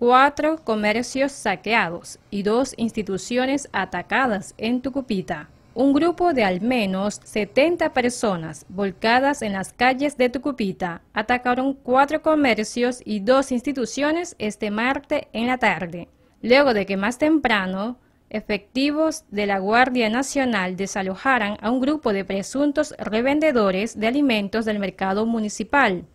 cuatro comercios saqueados y dos instituciones atacadas en Tucupita. Un grupo de al menos 70 personas volcadas en las calles de Tucupita atacaron cuatro comercios y dos instituciones este martes en la tarde, luego de que más temprano efectivos de la Guardia Nacional desalojaran a un grupo de presuntos revendedores de alimentos del mercado municipal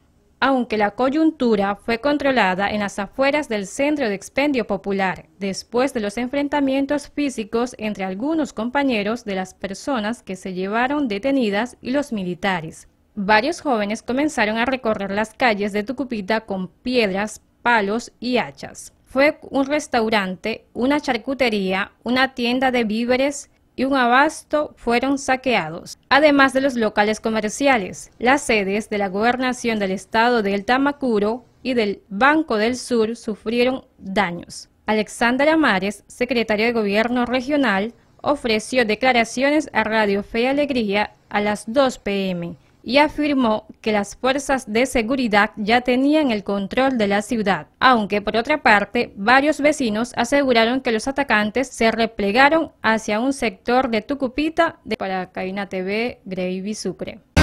aunque la coyuntura fue controlada en las afueras del Centro de Expendio Popular, después de los enfrentamientos físicos entre algunos compañeros de las personas que se llevaron detenidas y los militares. Varios jóvenes comenzaron a recorrer las calles de Tucupita con piedras, palos y hachas. Fue un restaurante, una charcutería, una tienda de víveres, y un abasto fueron saqueados, además de los locales comerciales, las sedes de la gobernación del estado del Tamacuro y del Banco del Sur sufrieron daños. Alexander Amares, secretario de Gobierno Regional, ofreció declaraciones a Radio Fe y Alegría a las 2 p.m y afirmó que las fuerzas de seguridad ya tenían el control de la ciudad, aunque por otra parte varios vecinos aseguraron que los atacantes se replegaron hacia un sector de Tucupita de para TV Grey Sucre.